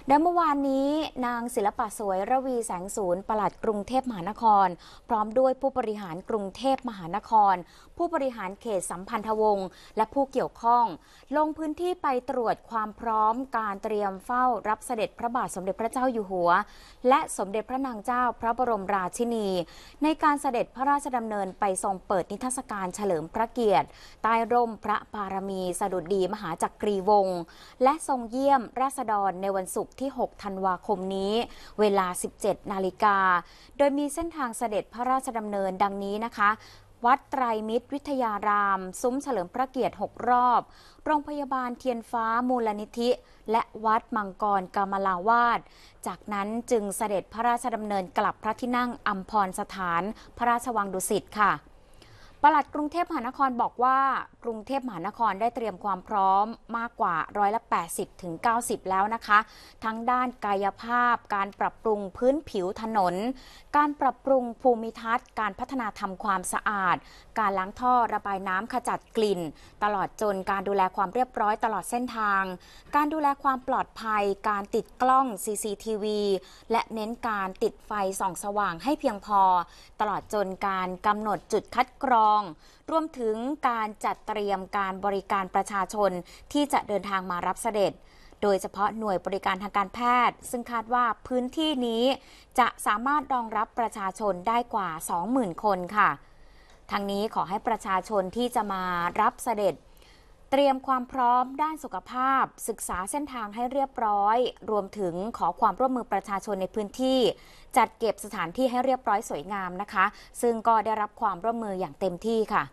ดดยเมื่อวานนี้นางศิลปะสวยระวีแสงศูนย์ประหลัดกรุงเทพมหานคร พร้อมด้วยผู้บริหารกรุงเทพมหานคร ผู้บริหารเขตสัมพันธวงศ์และผู้เกี่ยวข้อง ลงพื้นที่ไปตรวจความพร้อมการเตรียมเฝ้ารับเสด็จพระบาทสมเด็จพระเจ้าอยู่หัว และสมเด็จพระนางเจ้าพระบรมราชินี ในการเสด็จพระราชดำเนินไปทรงเปิดนิทรรศการเฉลิมพระเกียรติใต้ร่มพระบารมีสดุดีมหาจักรีวงศ์และทรงเยี่ยมราษฎรในวันศุกร์ร์ที่ 6 ธันวาคมนี้ เวลา 17 นาฬิกา โดยมีเส้นทางเสด็จพระราชดำเนินดังนี้นะคะ วัดไตรมิตร วิทยาราม ซุ้ม เฉลิมพระเกียรติ 6 รอบ โรงพยาบาลเทียนฟ้ามูลนิธิ และวัดมังกรกามลาวาด จากนั้นจึงเสด็จพระราชดำเนินกลับพระที่นั่งอัมพรสถาน พระราชวังดุสิตค่ะปลัดกรุงเทพมหานครบอกว่า กรุงเทพมหานครได้เตรียมความพร้อมมากกว่าร้อยละ80ถึง90 แล้วนะคะ ทั้งด้านกายภาพ การปรับปรุงพื้นผิวถนน การปรับปรุงภูมิทัศน์ การพัฒนาทำความสะอาด การล้างท่อระบายน้ำขจัดกลิ่น ตลอดจนการดูแลความเรียบร้อยตลอดเส้นทาง การดูแลความปลอดภัย การติดกล้อง CCTV และเน้นการติดไฟส่องสว่างให้เพียงพอ ตลอดจนการกำหนดจุดคัดกรององรวมถึงการจัดเตรียมการบริการประชาชนที่จะเดินทางมารับเสด็จ โดยเฉพาะหน่วยบริการทางการแพทย์ ซึ่งคาดว่าพื้นที่นี้จะสามารถรองรับประชาชนได้กว่า 20,000 คนค่ะ ทางนี้ขอให้ประชาชนที่จะมารับเสด็จเตรียมความพร้อมด้านสุขภาพ ศึกษาเส้นทางให้เรียบร้อย รวมถึงขอความร่วมมือประชาชนในพื้นที่ จัดเก็บสถานที่ให้เรียบร้อยสวยงามนะคะ ซึ่งก็ได้รับความร่วมมืออย่างเต็มที่ค่ะ